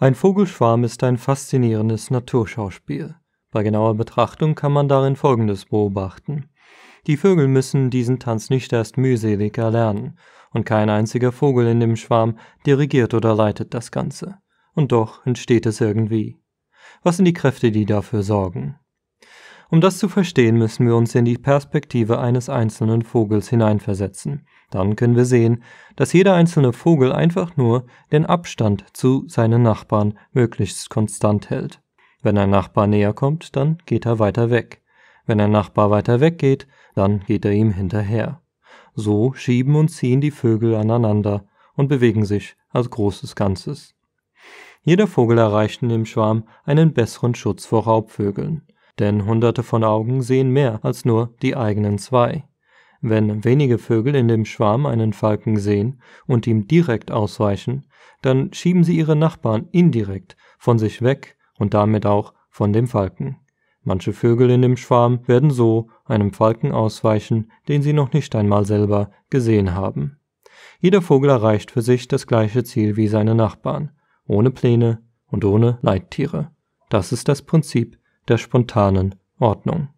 Ein Vogelschwarm ist ein faszinierendes Naturschauspiel. Bei genauer Betrachtung kann man darin Folgendes beobachten. Die Vögel müssen diesen Tanz nicht erst mühselig erlernen, und kein einziger Vogel in dem Schwarm dirigiert oder leitet das Ganze. Und doch entsteht es irgendwie. Was sind die Kräfte, die dafür sorgen? Um das zu verstehen, müssen wir uns in die Perspektive eines einzelnen Vogels hineinversetzen, dann können wir sehen, dass jeder einzelne Vogel einfach nur den Abstand zu seinen Nachbarn möglichst konstant hält. Wenn ein Nachbar näher kommt, dann geht er weiter weg. Wenn ein Nachbar weiter weggeht, dann geht er ihm hinterher. So schieben und ziehen die Vögel aneinander und bewegen sich als großes Ganzes. Jeder Vogel erreicht in dem Schwarm einen besseren Schutz vor Raubvögeln, denn hunderte von Augen sehen mehr als nur die eigenen zwei. Wenn wenige Vögel in dem Schwarm einen Falken sehen und ihm direkt ausweichen, dann schieben sie ihre Nachbarn indirekt von sich weg und damit auch von dem Falken. Manche Vögel in dem Schwarm werden so einem Falken ausweichen, den sie noch nicht einmal selber gesehen haben. Jeder Vogel erreicht für sich das gleiche Ziel wie seine Nachbarn, ohne Pläne und ohne Leittiere. Das ist das Prinzip der spontanen Ordnung.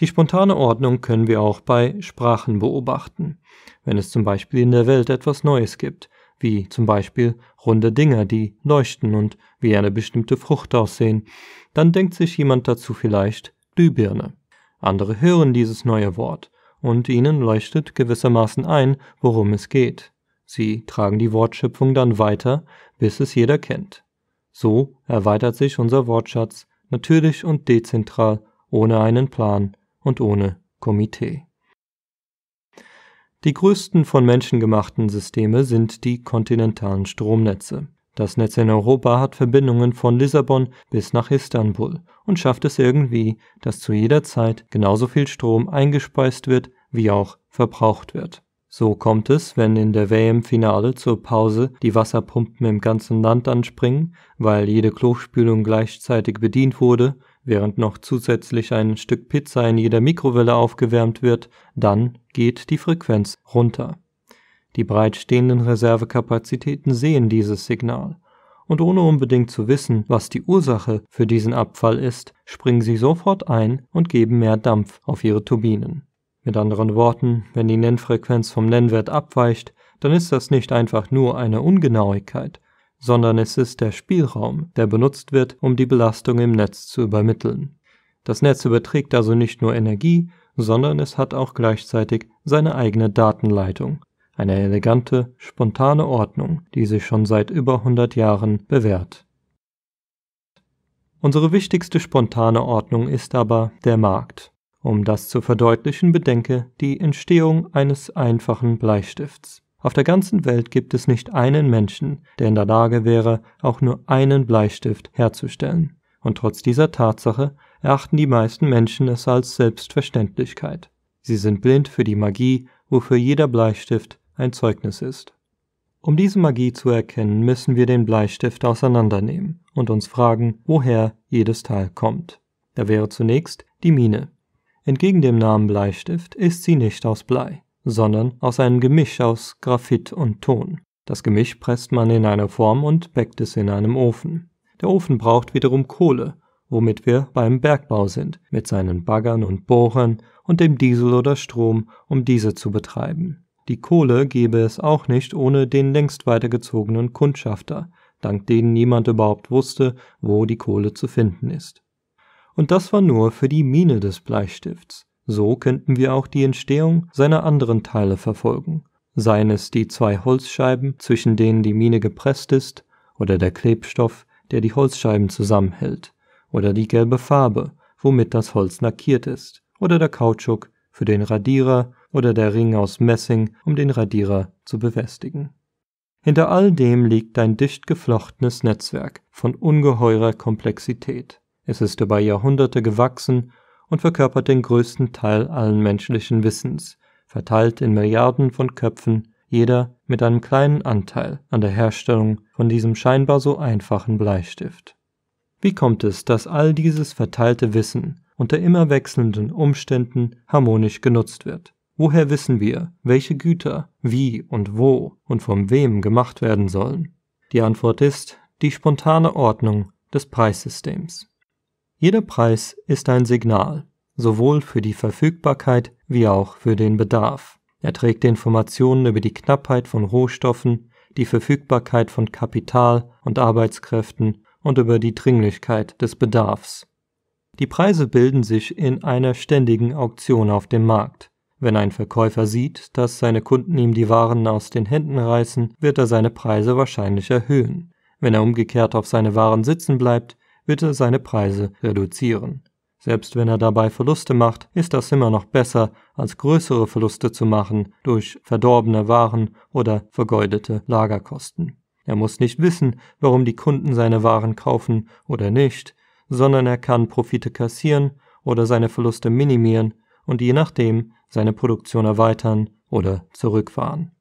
Die spontane Ordnung können wir auch bei Sprachen beobachten. Wenn es zum Beispiel in der Welt etwas Neues gibt, wie zum Beispiel runde Dinger, die leuchten und wie eine bestimmte Frucht aussehen, dann denkt sich jemand dazu vielleicht Glühbirne. Andere hören dieses neue Wort und ihnen leuchtet gewissermaßen ein, worum es geht. Sie tragen die Wortschöpfung dann weiter, bis es jeder kennt. So erweitert sich unser Wortschatz natürlich und dezentral, ohne einen Plan, und ohne Komitee. Die größten von Menschen gemachten Systeme sind die kontinentalen Stromnetze. Das Netz in Europa hat Verbindungen von Lissabon bis nach Istanbul und schafft es irgendwie, dass zu jeder Zeit genauso viel Strom eingespeist wird, wie auch verbraucht wird. So kommt es, wenn in der WM-Finale zur Pause die Wasserpumpen im ganzen Land anspringen, weil jede Klospülung gleichzeitig bedient wurde während noch zusätzlich ein Stück Pizza in jeder Mikrowelle aufgewärmt wird, dann geht die Frequenz runter. Die bereitstehenden Reservekapazitäten sehen dieses Signal. Und ohne unbedingt zu wissen, was die Ursache für diesen Abfall ist, springen sie sofort ein und geben mehr Dampf auf ihre Turbinen. Mit anderen Worten, wenn die Nennfrequenz vom Nennwert abweicht, dann ist das nicht einfach nur eine Ungenauigkeit, sondern es ist der Spielraum, der benutzt wird, um die Belastung im Netz zu übermitteln. Das Netz überträgt also nicht nur Energie, sondern es hat auch gleichzeitig seine eigene Datenleitung, eine elegante, spontane Ordnung, die sich schon seit über 100 Jahren bewährt. Unsere wichtigste spontane Ordnung ist aber der Markt. Um das zu verdeutlichen, bedenke die Entstehung eines einfachen Bleistifts. Auf der ganzen Welt gibt es nicht einen Menschen, der in der Lage wäre, auch nur einen Bleistift herzustellen. Und trotz dieser Tatsache erachten die meisten Menschen es als Selbstverständlichkeit. Sie sind blind für die Magie, wofür jeder Bleistift ein Zeugnis ist. Um diese Magie zu erkennen, müssen wir den Bleistift auseinandernehmen und uns fragen, woher jedes Teil kommt. Da wäre zunächst die Mine. Entgegen dem Namen Bleistift ist sie nicht aus Blei sondern aus einem Gemisch aus Graphit und Ton. Das Gemisch presst man in eine Form und bäckt es in einem Ofen. Der Ofen braucht wiederum Kohle, womit wir beim Bergbau sind, mit seinen Baggern und Bohrern und dem Diesel oder Strom, um diese zu betreiben. Die Kohle gäbe es auch nicht ohne den längst weitergezogenen Kundschafter, dank denen niemand überhaupt wusste, wo die Kohle zu finden ist. Und das war nur für die Mine des Bleistifts. So könnten wir auch die Entstehung seiner anderen Teile verfolgen, seien es die zwei Holzscheiben, zwischen denen die Mine gepresst ist, oder der Klebstoff, der die Holzscheiben zusammenhält, oder die gelbe Farbe, womit das Holz lackiert ist, oder der Kautschuk für den Radierer oder der Ring aus Messing, um den Radierer zu befestigen. Hinter all dem liegt ein dicht geflochtenes Netzwerk von ungeheurer Komplexität. Es ist über Jahrhunderte gewachsen und verkörpert den größten Teil allen menschlichen Wissens, verteilt in Milliarden von Köpfen, jeder mit einem kleinen Anteil an der Herstellung von diesem scheinbar so einfachen Bleistift. Wie kommt es, dass all dieses verteilte Wissen unter immer wechselnden Umständen harmonisch genutzt wird? Woher wissen wir, welche Güter wie und wo und von wem gemacht werden sollen? Die Antwort ist die spontane Ordnung des Preissystems. Jeder Preis ist ein Signal, sowohl für die Verfügbarkeit wie auch für den Bedarf. Er trägt Informationen über die Knappheit von Rohstoffen, die Verfügbarkeit von Kapital und Arbeitskräften und über die Dringlichkeit des Bedarfs. Die Preise bilden sich in einer ständigen Auktion auf dem Markt. Wenn ein Verkäufer sieht, dass seine Kunden ihm die Waren aus den Händen reißen, wird er seine Preise wahrscheinlich erhöhen. Wenn er umgekehrt auf seine Waren sitzen bleibt, bitte seine Preise reduzieren. Selbst wenn er dabei Verluste macht, ist das immer noch besser, als größere Verluste zu machen durch verdorbene Waren oder vergeudete Lagerkosten. Er muss nicht wissen, warum die Kunden seine Waren kaufen oder nicht, sondern er kann Profite kassieren oder seine Verluste minimieren und je nachdem seine Produktion erweitern oder zurückfahren.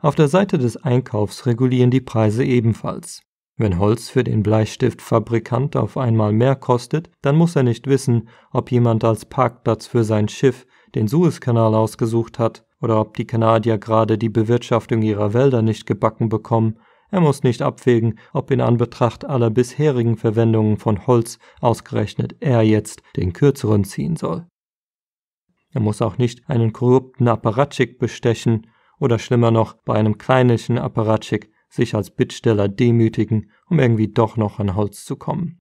Auf der Seite des Einkaufs regulieren die Preise ebenfalls. Wenn Holz für den Bleistiftfabrikant auf einmal mehr kostet, dann muss er nicht wissen, ob jemand als Parkplatz für sein Schiff den Suezkanal ausgesucht hat oder ob die Kanadier gerade die Bewirtschaftung ihrer Wälder nicht gebacken bekommen. Er muss nicht abwägen, ob in Anbetracht aller bisherigen Verwendungen von Holz ausgerechnet er jetzt den kürzeren ziehen soll. Er muss auch nicht einen korrupten Apparatschik bestechen oder schlimmer noch bei einem kleinlichen Apparatschik sich als Bittsteller demütigen, um irgendwie doch noch an Holz zu kommen.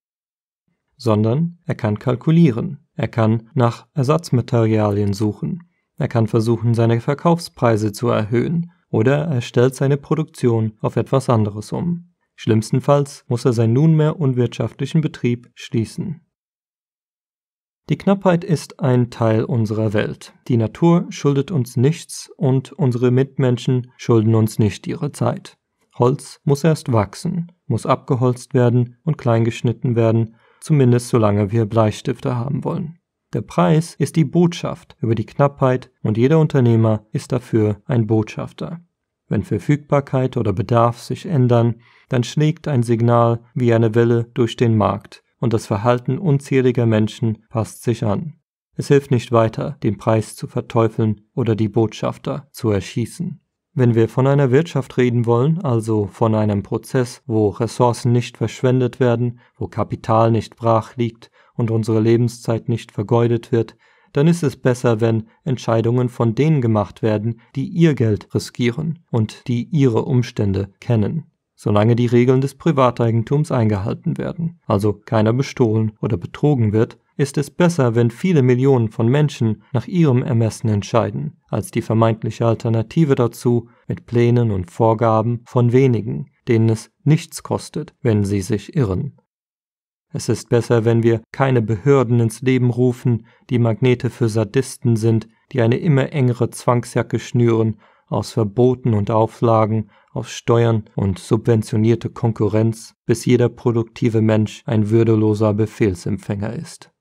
Sondern er kann kalkulieren, er kann nach Ersatzmaterialien suchen, er kann versuchen, seine Verkaufspreise zu erhöhen, oder er stellt seine Produktion auf etwas anderes um. Schlimmstenfalls muss er seinen nunmehr unwirtschaftlichen Betrieb schließen. Die Knappheit ist ein Teil unserer Welt. Die Natur schuldet uns nichts und unsere Mitmenschen schulden uns nicht ihre Zeit. Holz muss erst wachsen, muss abgeholzt werden und kleingeschnitten werden, zumindest solange wir Bleistifte haben wollen. Der Preis ist die Botschaft über die Knappheit und jeder Unternehmer ist dafür ein Botschafter. Wenn Verfügbarkeit oder Bedarf sich ändern, dann schlägt ein Signal wie eine Welle durch den Markt und das Verhalten unzähliger Menschen passt sich an. Es hilft nicht weiter, den Preis zu verteufeln oder die Botschafter zu erschießen. Wenn wir von einer Wirtschaft reden wollen, also von einem Prozess, wo Ressourcen nicht verschwendet werden, wo Kapital nicht brach liegt und unsere Lebenszeit nicht vergeudet wird, dann ist es besser, wenn Entscheidungen von denen gemacht werden, die ihr Geld riskieren und die ihre Umstände kennen, solange die Regeln des Privateigentums eingehalten werden, also keiner bestohlen oder betrogen wird, ist es besser, wenn viele Millionen von Menschen nach ihrem Ermessen entscheiden, als die vermeintliche Alternative dazu mit Plänen und Vorgaben von wenigen, denen es nichts kostet, wenn sie sich irren. Es ist besser, wenn wir keine Behörden ins Leben rufen, die Magnete für Sadisten sind, die eine immer engere Zwangsjacke schnüren, aus Verboten und Auflagen, aus Steuern und subventionierte Konkurrenz, bis jeder produktive Mensch ein würdeloser Befehlsempfänger ist.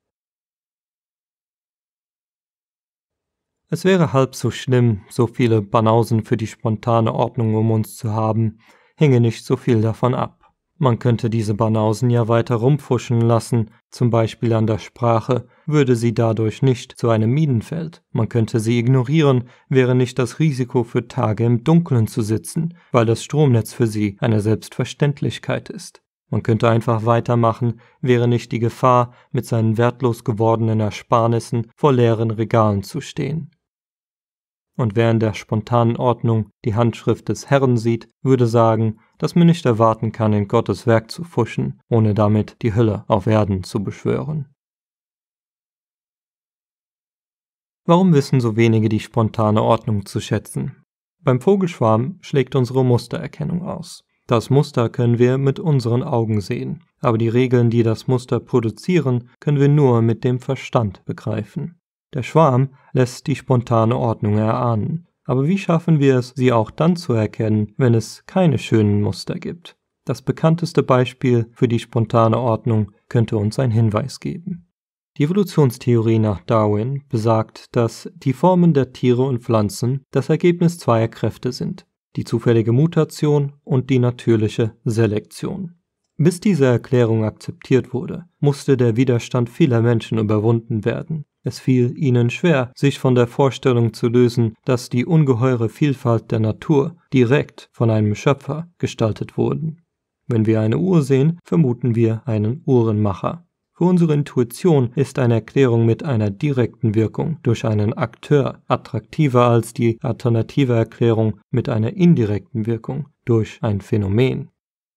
Es wäre halb so schlimm, so viele Banausen für die spontane Ordnung um uns zu haben, hinge nicht so viel davon ab. Man könnte diese Banausen ja weiter rumfuschen lassen, zum Beispiel an der Sprache, würde sie dadurch nicht zu einem Minenfeld. Man könnte sie ignorieren, wäre nicht das Risiko für Tage im Dunkeln zu sitzen, weil das Stromnetz für sie eine Selbstverständlichkeit ist. Man könnte einfach weitermachen, wäre nicht die Gefahr, mit seinen wertlos gewordenen Ersparnissen vor leeren Regalen zu stehen und wer in der spontanen Ordnung die Handschrift des Herrn sieht, würde sagen, dass man nicht erwarten kann, in Gottes Werk zu fuschen, ohne damit die Hölle auf Erden zu beschwören. Warum wissen so wenige die spontane Ordnung zu schätzen? Beim Vogelschwarm schlägt unsere Mustererkennung aus. Das Muster können wir mit unseren Augen sehen, aber die Regeln, die das Muster produzieren, können wir nur mit dem Verstand begreifen. Der Schwarm lässt die spontane Ordnung erahnen. Aber wie schaffen wir es, sie auch dann zu erkennen, wenn es keine schönen Muster gibt? Das bekannteste Beispiel für die spontane Ordnung könnte uns einen Hinweis geben. Die Evolutionstheorie nach Darwin besagt, dass die Formen der Tiere und Pflanzen das Ergebnis zweier Kräfte sind, die zufällige Mutation und die natürliche Selektion. Bis diese Erklärung akzeptiert wurde, musste der Widerstand vieler Menschen überwunden werden. Es fiel ihnen schwer, sich von der Vorstellung zu lösen, dass die ungeheure Vielfalt der Natur direkt von einem Schöpfer gestaltet wurden. Wenn wir eine Uhr sehen, vermuten wir einen Uhrenmacher. Für unsere Intuition ist eine Erklärung mit einer direkten Wirkung durch einen Akteur attraktiver als die alternative Erklärung mit einer indirekten Wirkung durch ein Phänomen.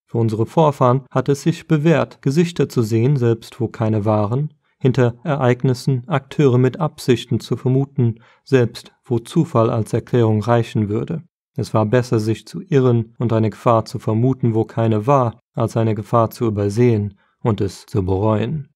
Für unsere Vorfahren hat es sich bewährt, Gesichter zu sehen, selbst wo keine waren, hinter Ereignissen Akteure mit Absichten zu vermuten, selbst wo Zufall als Erklärung reichen würde. Es war besser, sich zu irren und eine Gefahr zu vermuten, wo keine war, als eine Gefahr zu übersehen und es zu bereuen.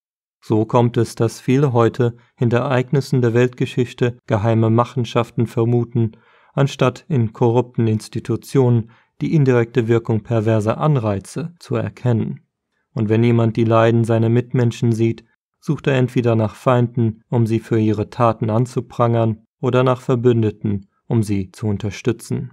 So kommt es, dass viele heute hinter Ereignissen der Weltgeschichte geheime Machenschaften vermuten, anstatt in korrupten Institutionen die indirekte Wirkung perverser Anreize zu erkennen. Und wenn jemand die Leiden seiner Mitmenschen sieht, sucht er entweder nach Feinden, um sie für ihre Taten anzuprangern, oder nach Verbündeten, um sie zu unterstützen.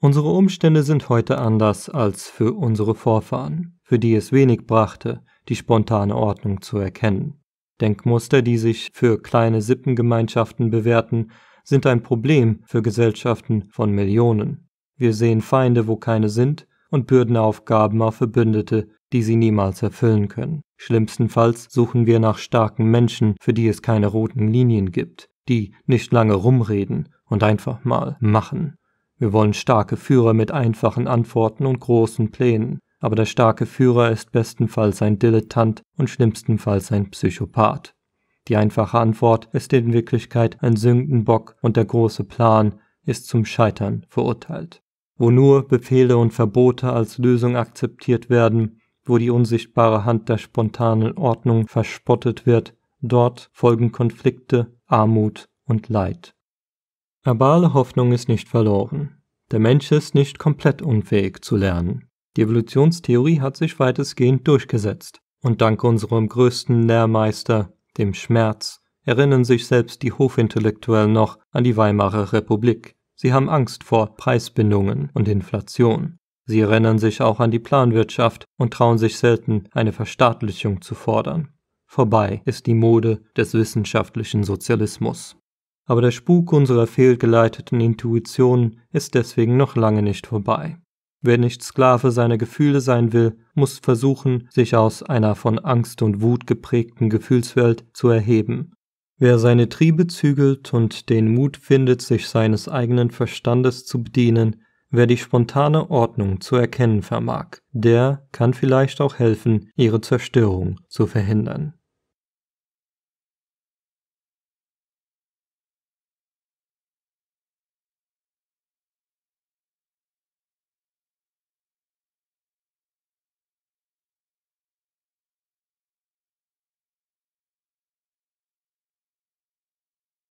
Unsere Umstände sind heute anders als für unsere Vorfahren, für die es wenig brachte, die spontane Ordnung zu erkennen. Denkmuster, die sich für kleine Sippengemeinschaften bewährten, sind ein Problem für Gesellschaften von Millionen. Wir sehen Feinde, wo keine sind, und bürden Aufgaben auf Verbündete, die sie niemals erfüllen können. Schlimmstenfalls suchen wir nach starken Menschen, für die es keine roten Linien gibt, die nicht lange rumreden und einfach mal machen. Wir wollen starke Führer mit einfachen Antworten und großen Plänen, aber der starke Führer ist bestenfalls ein Dilettant und schlimmstenfalls ein Psychopath. Die einfache Antwort ist in Wirklichkeit ein Sündenbock und der große Plan ist zum Scheitern verurteilt. Wo nur Befehle und Verbote als Lösung akzeptiert werden, wo die unsichtbare Hand der spontanen Ordnung verspottet wird, dort folgen Konflikte, Armut und Leid. Herbale Hoffnung ist nicht verloren. Der Mensch ist nicht komplett unfähig zu lernen. Die Evolutionstheorie hat sich weitestgehend durchgesetzt. Und dank unserem größten Lehrmeister, dem Schmerz, erinnern sich selbst die Hofintellektuellen noch an die Weimarer Republik. Sie haben Angst vor Preisbindungen und Inflation. Sie erinnern sich auch an die Planwirtschaft und trauen sich selten, eine Verstaatlichung zu fordern. Vorbei ist die Mode des wissenschaftlichen Sozialismus. Aber der Spuk unserer fehlgeleiteten Intuitionen ist deswegen noch lange nicht vorbei. Wer nicht Sklave seiner Gefühle sein will, muss versuchen, sich aus einer von Angst und Wut geprägten Gefühlswelt zu erheben. Wer seine Triebe zügelt und den Mut findet, sich seines eigenen Verstandes zu bedienen, Wer die spontane Ordnung zu erkennen vermag, der kann vielleicht auch helfen, ihre Zerstörung zu verhindern.